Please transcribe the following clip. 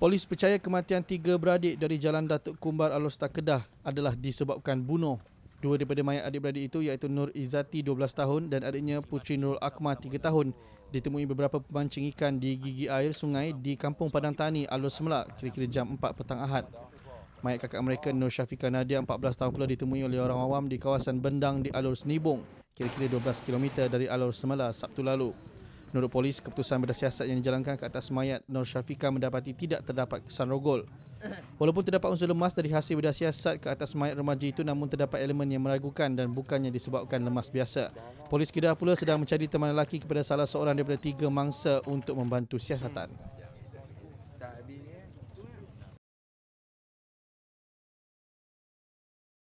Polis percaya kematian tiga beradik dari Jalan Datuk Kumbar Alor Alostar Kedah adalah disebabkan bunuh. Dua daripada mayat adik-beradik itu iaitu Nur Izati 12 tahun dan adiknya Putri Nurul Akmah 3 tahun ditemui beberapa pemancing ikan di gigi air sungai di Kampung Padang Tani Alor Semelak kira-kira jam 4 petang Ahad. Mayat kakak mereka Nur Syafiqah Nadia 14 tahun pula ditemui oleh orang awam di kawasan Bendang di Alor Senibung kira-kira 12 km dari alur semula Sabtu lalu. Menurut polis, keputusan berdasarkan yang dijalankan ke atas mayat Nur Syafika mendapati tidak terdapat kesan rogol. Walaupun terdapat unsur lemas dari hasil bedah siasat ke atas mayat remaja itu namun terdapat elemen yang meragukan dan bukannya disebabkan lemas biasa. Polis Kedah pula sedang mencari teman lelaki kepada salah seorang daripada tiga mangsa untuk membantu siasatan.